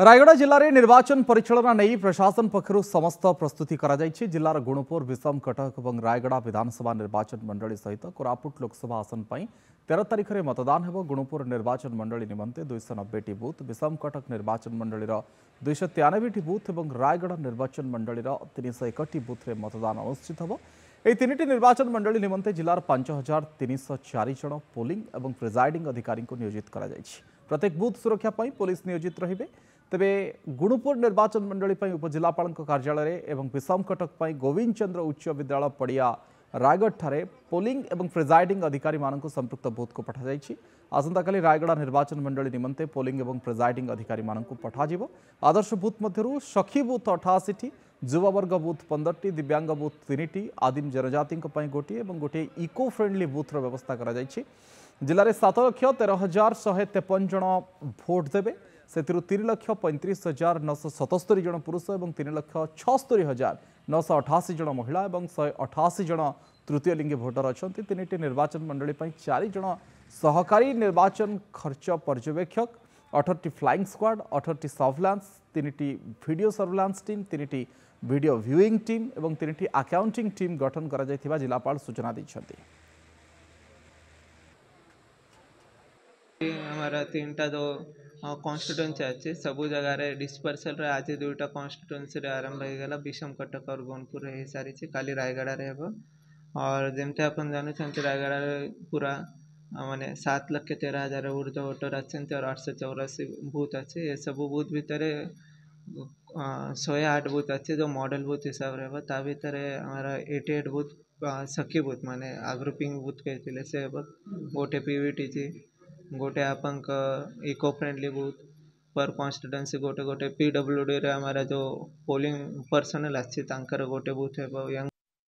रायगढ़ जिले में निर्वाचन परिचा नहीं प्रशासन पक्षर् समस्त प्रस्तुति कर जिलार गुणुपुर विषम कटक और रायगढ़ विधानसभा निर्वाचन मंडली सहित कोरापुट लोकसभा आसन पर तेरह तारीख में मतदान हो गुणुपुर निर्वाचन मंडली निम्ते दुईश नब्बे बुथ विषम कटक निर्वाचन मंडल दुईश तेयानबे बुथ और रायगढ़ निर्वाचन मंडल तीन सौ एक बूथ में मतदान अनुषित हो निर्वाचन मंडली निम्ते जिलार पांच हजार तीन सौ चार जन पोली और प्रिजाइडिंग अधिकारी नियोजित प्रत्येक बुथ सुरक्षापी पुलिस नियोजित रही तबे गुणुपुर निर्वाचन मंडली उपजिला कार्यालय एवं विषम कटक गोविंद चंद्र उच्च विद्यालय पड़िया रायगढ़ पोलिंग एवं प्रिजाइडिंग अधिकारी संप्रक्त बूथ को पठाई आसंता का रायगढ़ निर्वाचन मंडली निम्ते पोलिंग एवं प्रिजाइडिंग अधिकारी पठा आदर्श बूथ मध्य सखी बूथ अठाशी युवावर्ग बूथ पंदर टी दिव्यांग बूथ तीन टी आदिम जनजाति गोटे और गोटे इको फ्रेंडली बूथ व्यवस्था कर जिले में सात लक्ष तेरह हजार शहे तेपन जन भोट देवे ସେଥିରୁ ତିନି ଲକ୍ଷ ପଇଁତିରିଶ ହଜାର ନଅଶହ ସତସ୍ତରୀ ଜଣ ପୁରୁଷ ଏବଂ ତିନି ଲକ୍ଷ ଛଅସ୍ତରୀ ହଜାର ନଅଶହ ଅଠାଅଶୀ ଜଣ ମହିଳା ଏବଂ ଶହେ ଅଠାଅଶୀ ଜଣ ତୃତୀୟ ଲିଙ୍ଗୀ ଭୋଟର ଅଛନ୍ତି ତିନିଟି ନିର୍ବାଚନ ମଣ୍ଡଳୀ ପାଇଁ ଚାରିଜଣ ସହକାରୀ ନିର୍ବାଚନ ଖର୍ଚ୍ଚ ପର୍ଯ୍ୟବେକ୍ଷକ ଅଠରଟି ଫ୍ଲାଇଂ ସ୍କ୍ୱାଡ୍ ଅଠରଟି ସର୍ଭିଲାନ୍ସ ତିନିଟି ଭିଡ଼ିଓ ସର୍ଭିଲାନ୍ସ ଟିମ୍ ତିନିଟି ভিডিও ভিউইং টিম এবং তিনটি আকাউন্টিং টিম গঠন করা যাই জেলাপাল সূচনা দিয়েছেন আমার তিনটা তো कन्स्टिट्युएन्सी अच्छे सब जगार डिस्पर्सल आज दुईटा कन्स्टिट्युएन्सी आरंभ होगा विषम कटक और गोनपुर हो सारी कल रायगढ़ और जमती आप जानते रायगढ़ पूरा मानने सात लक्ष तेरह हजार ऊर्ध वोटर अच्छे और आठ सौ चौरासी बुथ अच्छे ये सब बुथ भितर शहे आठ बुथ अच्छे जो मॉडल बुथ हिसाब से भितर आमर एटी एट बूथ सखी बुथ मानने आग्रुपिंग बूथ कही गोटे पी वि टी जी गोटे आपंक इको फ्रेंडली बूथ पर कॉन्स्टिट्युएंसी गोटे गोटे पी डब्ल्यू डी ରେ ଆମର ଯେଉଁ ପୋଲିଂ ପର୍ସନାଲ୍ ଆସିଛି ତାଙ୍କର ଗୋଟେ ବୁଥ୍ ହେବ